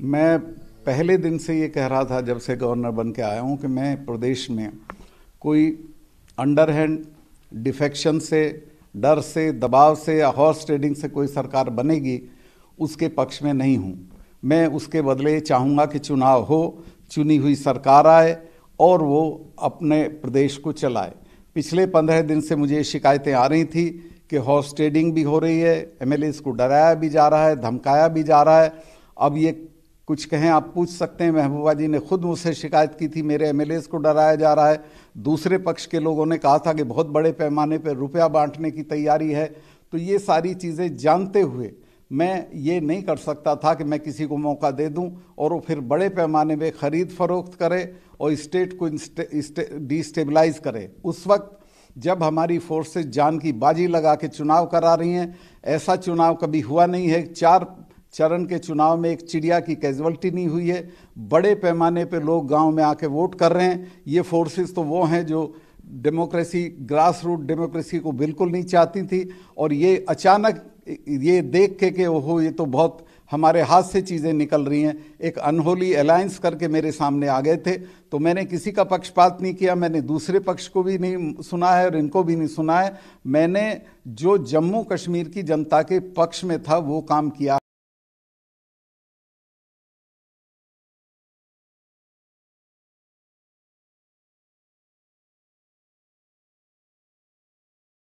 मैं पहले दिन से ये कह रहा था जब से गवर्नर बन के आया हूँ कि मैं प्रदेश में कोई अंडर हैंड डिफेक्शन से डर से दबाव से या हॉर्स ट्रेडिंग से कोई सरकार बनेगी उसके पक्ष में नहीं हूँ मैं उसके बदले चाहूँगा कि चुनाव हो चुनी हुई सरकार आए और वो अपने प्रदेश को चलाए पिछले पंद्रह दिन से मुझे शिकायतें आ रही थी कि हॉर्स ट्रेडिंग भी हो रही है एम को डराया भी जा रहा है धमकाया भी जा रहा है अब ये कुछ कहें आप पूछ सकते हैं महबूबा जी ने खुद मुझसे शिकायत की थी मेरे एम को डराया जा रहा है दूसरे पक्ष के लोगों ने कहा था कि बहुत बड़े पैमाने पर रुपया बांटने की तैयारी है तो ये सारी चीज़ें जानते हुए मैं ये नहीं कर सकता था कि मैं किसी को मौका दे दूं और वो फिर बड़े पैमाने में ख़रीद फरोख्त करे और स्टेट को डिस्टेबलाइज करे उस वक्त जब हमारी फोर्सेस जान की बाजी लगा के चुनाव करा रही हैं ऐसा चुनाव कभी हुआ नहीं है चार चरण के चुनाव में एक चिड़िया की कैजुअलिटी नहीं हुई है बड़े पैमाने पर लोग गांव में आके वोट कर रहे हैं ये फोर्सेस तो वो हैं जो डेमोक्रेसी ग्रास रूट डेमोक्रेसी को बिल्कुल नहीं चाहती थी और ये अचानक ये देख के कि ओहो ये तो बहुत हमारे हाथ से चीज़ें निकल रही हैं एक अनहोली अलायंस करके मेरे सामने आ गए थे तो मैंने किसी का पक्षपात नहीं किया मैंने दूसरे पक्ष को भी नहीं सुना है और इनको भी नहीं सुना है मैंने जो जम्मू कश्मीर की जनता के पक्ष में था वो काम किया